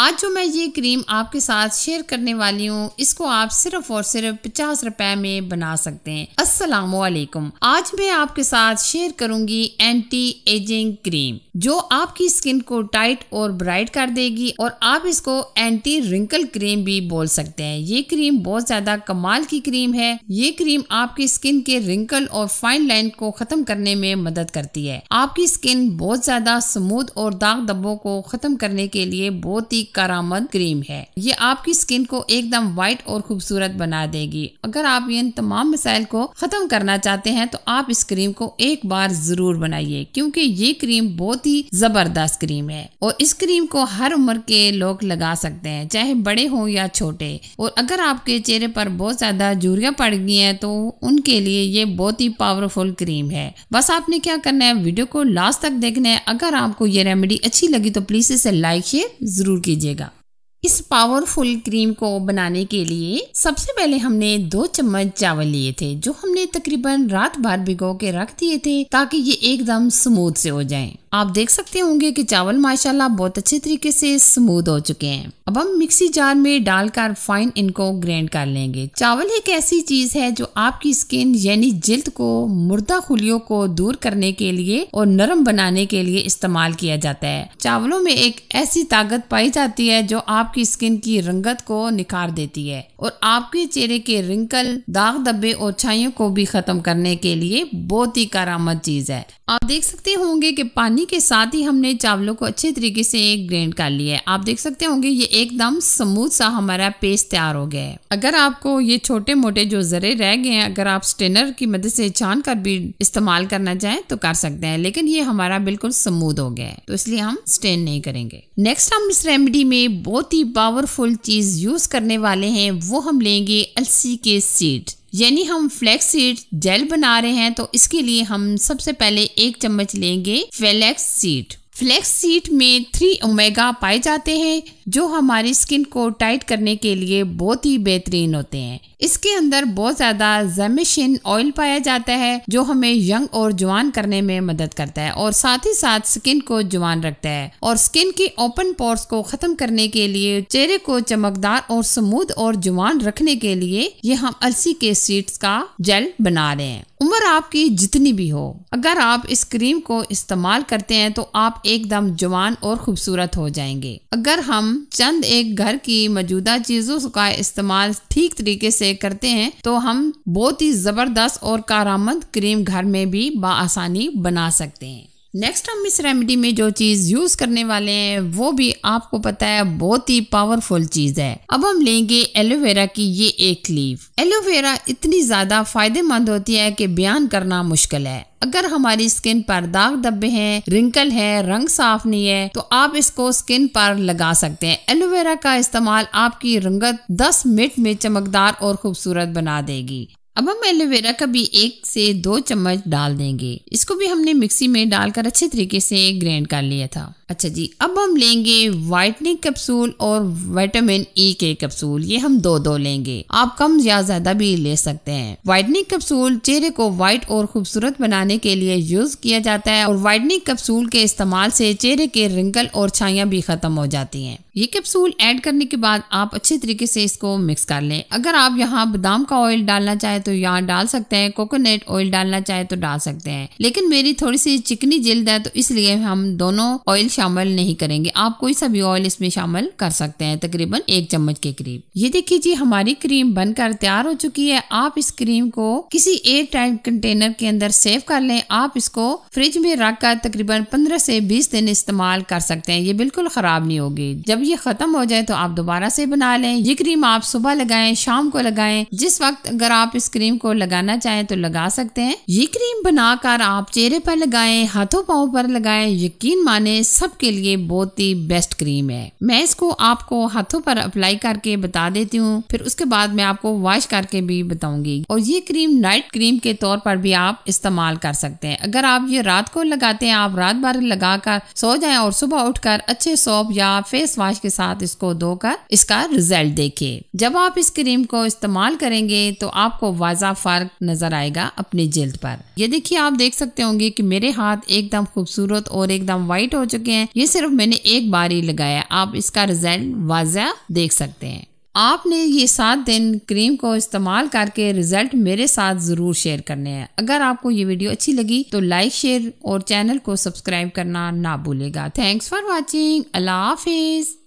आज जो मैं ये क्रीम आपके साथ शेयर करने वाली हूँ इसको आप सिर्फ और सिर्फ पचास रुपए में बना सकते हैं अस्सलाम वालेकुम आज मैं आपके साथ शेयर करूंगी एंटी एजिंग क्रीम जो आपकी स्किन को टाइट और ब्राइट कर देगी और आप इसको एंटी रिंकल क्रीम भी बोल सकते हैं ये क्रीम बहुत ज्यादा कमाल की क्रीम है ये क्रीम आपकी स्किन के रिंकल और फाइन लाइन को खत्म करने में मदद करती है आपकी स्किन बहुत ज्यादा स्मूथ और दाग धब्बों को खत्म करने के लिए बहुत ही करामद क्रीम है ये आपकी स्किन को एकदम व्हाइट और खूबसूरत बना देगी अगर आप इन तमाम मिसाइल को खत्म करना चाहते हैं तो आप इस क्रीम को एक बार जरूर बनाइए क्योंकि ये क्रीम बहुत ही जबरदस्त क्रीम है और इस क्रीम को हर उम्र के लोग लगा सकते हैं चाहे बड़े हो या छोटे और अगर आपके चेहरे पर बहुत ज्यादा जूरिया पड़ गई है तो उनके लिए ये बहुत ही पावरफुल क्रीम है बस आपने क्या करना है वीडियो को लास्ट तक देखना है अगर आपको ये रेमेडी अच्छी लगी तो प्लीज इसे लाइक शेयर जरूर कीजिएगा इस पावरफुल क्रीम को बनाने के लिए सबसे पहले हमने दो चम्मच चावल लिए थे जो हमने तकरीबन रात भर भिगो के रख दिए थे ताकि ये एकदम स्मूथ से हो जाएं। आप देख सकते होंगे कि चावल माशाल्लाह बहुत अच्छे तरीके से स्मूथ हो चुके हैं अब हम मिक्सी जार में डालकर फाइन इनको ग्राइंड कर लेंगे चावल एक ऐसी चीज है जो आपकी स्किन यानी जिल्द को मुर्दा खुलियों को दूर करने के लिए और नरम बनाने के लिए इस्तेमाल किया जाता है चावलों में एक ऐसी ताकत पाई जाती है जो आप आपकी स्किन की रंगत को निखार देती है और आपके चेहरे के रिंकल दाग धब्बे और छाइयों को भी खत्म करने के लिए बहुत ही कारामद चीज है आप देख सकते होंगे कि पानी के साथ ही हमने चावलों को अच्छे तरीके से ग्रेंड कर लिया है आप देख सकते होंगे ये एकदम स्मूथ सा हमारा पेस्ट तैयार हो गया है अगर आपको ये छोटे मोटे जो जरे रह गए हैं अगर आप स्टेनर की मदद से छान कर भी इस्तेमाल करना चाहें तो कर सकते हैं लेकिन ये हमारा बिल्कुल स्मूद हो गया है तो इसलिए हम स्टेन नहीं करेंगे नेक्स्ट हम इस रेमेडी में बहुत ही पावरफुल चीज यूज करने वाले हैं वो हम लेंगे अलसी के सीड यानी हम फ्लैक्स सीड जेल बना रहे हैं तो इसके लिए हम सबसे पहले एक चम्मच लेंगे फ्लैक्स सीड फ्लैक्स सीड में थ्री ओमेगा पाए जाते हैं जो हमारी स्किन को टाइट करने के लिए बहुत ही बेहतरीन होते हैं इसके अंदर बहुत ज़्यादा जेमिशिन ऑयल पाया जाता है जो हमें यंग और जवान करने में मदद करता है और साथ ही साथ स्किन को जवान रखता है और स्किन के ओपन पोर्स को खत्म करने के लिए चेहरे को चमकदार और स्मूथ और जवान रखने के लिए ये हम अलसी के सीड्स का जेल बना रहे हैं उम्र आपकी जितनी भी हो अगर आप इस क्रीम को इस्तेमाल करते हैं तो आप एकदम जवान और खूबसूरत हो जाएंगे अगर हम चंद एक घर की मौजूदा चीजों का इस्तेमाल ठीक तरीके से प्ले करते हैं तो हम बहुत ही ज़बरदस्त और कारामद क्रीम घर में भी बसानी बना सकते हैं नेक्स्ट हम इस रेमेडी में जो चीज़ यूज़ करने वाले हैं वो भी आपको पता है बहुत ही पावरफुल चीज़ है अब हम लेंगे एलोवेरा की ये एक लीव एलोवेरा इतनी ज़्यादा फायदेमंद होती है कि बयान करना मुश्किल है अगर हमारी स्किन पर दाग धब्बे हैं रिंकल है रंग साफ नहीं है तो आप इसको स्किन पर लगा सकते हैं एलोवेरा का इस्तेमाल आपकी रंगत 10 मिनट में चमकदार और खूबसूरत बना देगी अब हम एलोवेरा का भी एक से दो चम्मच डाल देंगे इसको भी हमने मिक्सी में डालकर अच्छे तरीके से ग्राइंड कर लिया था अच्छा जी अब हम लेंगे वाइटनिंग कैप्सूल और विटामिन ई e के कैप्सूल ये हम दो दो लेंगे आप कम या ज्यादा भी ले सकते हैं वाइटनिंग कैप्सूल चेहरे को व्हाइट और खूबसूरत बनाने के लिए यूज किया जाता है और वाइटनिंग कैप्सूल के इस्तेमाल से चेहरे के रिंकल और छाया भी खत्म हो जाती है ये कैप्सूल ऐड करने के बाद आप अच्छे तरीके से इसको मिक्स कर लें अगर आप यहाँ बादाम का ऑयल डालना चाहे तो यहाँ डाल सकते हैं कोकोनट ऑयल डालना चाहे तो डाल सकते हैं लेकिन मेरी थोड़ी सी चिकनी जिल्द है तो इसलिए हम दोनों ऑयल शामिल नहीं करेंगे आप कोई सा भी ऑयल इसमें शामिल कर सकते हैं तकरीबन एक चम्मच के करीब ये देखिए जी हमारी क्रीम बनकर तैयार हो चुकी है आप इस क्रीम को किसी एयर टाइट कंटेनर के अंदर सेव कर लें आप इसको फ्रिज में रखकर तकरीबन पंद्रह से बीस दिन इस्तेमाल कर सकते हैं ये बिल्कुल खराब नहीं होगी जब ये खत्म हो जाए तो आप दोबारा से बना लें ये क्रीम आप सुबह लगाए शाम को लगाए जिस वक्त अगर आप इस क्रीम को लगाना चाहें तो लगा सकते हैं ये क्रीम बनाकर आप चेहरे पर लगाए हाथों पाओ पर लगाए यकीन माने सब सबके लिए बहुत ही बेस्ट क्रीम है मैं इसको आपको हाथों पर अप्लाई करके बता देती हूँ फिर उसके बाद मैं आपको वॉश करके भी बताऊंगी और ये क्रीम नाइट क्रीम के तौर पर भी आप इस्तेमाल कर सकते हैं अगर आप ये रात को लगाते हैं आप रात भर लगाकर सो जाए और सुबह उठकर अच्छे सोप या फेस वॉश के साथ इसको धोकर इसका रिजल्ट देखे जब आप इस क्रीम को इस्तेमाल करेंगे तो आपको वाजा फर्क नजर आएगा अपनी जिल्द पर ये देखिए आप देख सकते होंगे कि मेरे हाथ एकदम खूबसूरत और एकदम व्हाइट हो चुके हैं हैं ये सिर्फ मैंने एक बार ही लगाया आप इसका रिजल्ट वाजिया देख सकते हैं आपने ये सात दिन क्रीम को इस्तेमाल करके रिजल्ट मेरे साथ ज़रूर शेयर करने हैं अगर आपको ये वीडियो अच्छी लगी तो लाइक शेयर और चैनल को सब्सक्राइब करना ना भूलेगा थैंक्स फॉर वॉचिंग अल्लाह हाफिज़